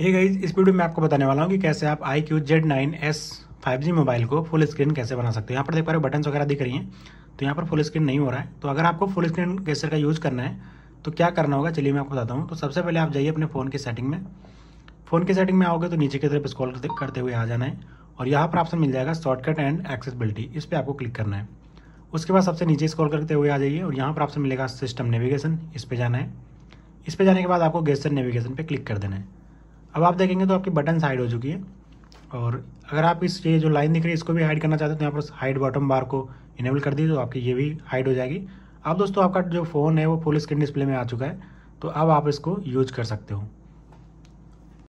एक गाइज इस वीडियो में आपको बताने वाला हूँ कि कैसे आप I Q Z nine S five G mobile को फुल स्क्रीन कैसे बना सकते हैं यहाँ पर देख पा रहे हो बटन वगैरह दिख रही हैं तो यहाँ पर फुल स्क्रीन नहीं हो रहा है तो अगर आपको फुल स्क्रीन कैसर का यूज़ करना है तो क्या करना होगा चलिए मैं आपको बताता हूँ तो सबसे पहले आप जाइए अपने फ़ोन की सेटिंग में फ़ोन की सेटिंग में आओगे तो नीचे की तरफ स्क्रॉल करते हुए आ जाना है और यहाँ पर ऑप्शन मिल जाएगा शॉर्टकट एंड एक्सेसबिलिटी इस पर आपको क्लिक करना है उसके बाद सबसे नीचे स्क्रॉल करते हुए आ जाइए और यहाँ पर आपसे मिलेगा सिस्टम नेविगेशन इस पर जाना है इस पर जाने के बाद आपको गेस्टर नेविगेशन पर क्लिक कर देना है अब आप देखेंगे तो आपकी बटन हाइड हो चुकी है और अगर आप इस ये जो लाइन दिख रही है इसको भी हाइड करना चाहते हो तो यहाँ पर हाइड बॉटम बार को इनेबल कर दीजिए तो आपकी ये भी हाइड हो जाएगी अब दोस्तों आपका जो फ़ोन है वो फुल स्क्रीन डिस्प्ले में आ चुका है तो अब आप इसको यूज कर सकते हो